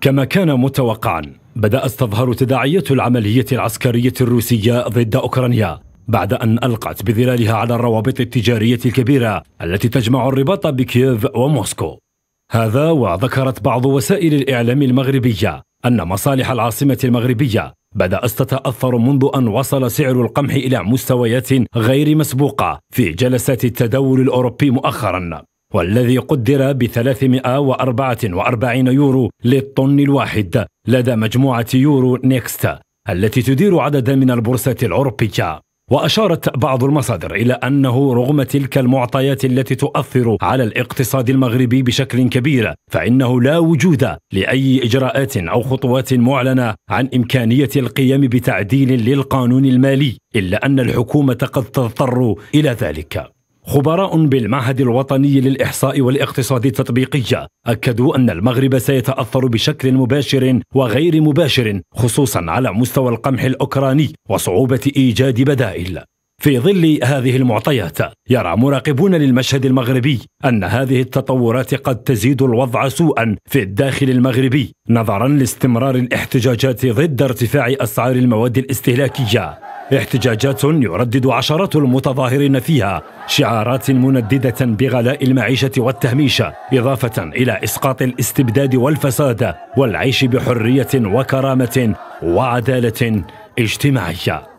كما كان متوقعا بدأت تظهر تداعيات العملية العسكرية الروسية ضد أوكرانيا بعد أن ألقت بظلالها على الروابط التجارية الكبيرة التي تجمع الرباط بكييف وموسكو هذا وذكرت بعض وسائل الإعلام المغربية أن مصالح العاصمة المغربية بدأت تتأثر منذ أن وصل سعر القمح إلى مستويات غير مسبوقة في جلسات التداول الأوروبي مؤخرا والذي قدر ب 344 يورو للطن الواحد لدى مجموعة يورو نيكستا التي تدير عددا من البورصة الأوروبية وأشارت بعض المصادر إلى أنه رغم تلك المعطيات التي تؤثر على الاقتصاد المغربي بشكل كبير فإنه لا وجود لأي إجراءات أو خطوات معلنة عن إمكانية القيام بتعديل للقانون المالي إلا أن الحكومة قد تضطر إلى ذلك خبراء بالمعهد الوطني للإحصاء والاقتصاد التطبيقي أكدوا أن المغرب سيتأثر بشكل مباشر وغير مباشر خصوصا على مستوى القمح الأوكراني وصعوبة إيجاد بدائل في ظل هذه المعطيات يرى مراقبون للمشهد المغربي أن هذه التطورات قد تزيد الوضع سوءا في الداخل المغربي نظرا لاستمرار الاحتجاجات ضد ارتفاع أسعار المواد الاستهلاكية احتجاجات يردد عشرات المتظاهرين فيها شعارات منددة بغلاء المعيشة والتهميش إضافة إلى إسقاط الاستبداد والفساد والعيش بحرية وكرامة وعدالة اجتماعية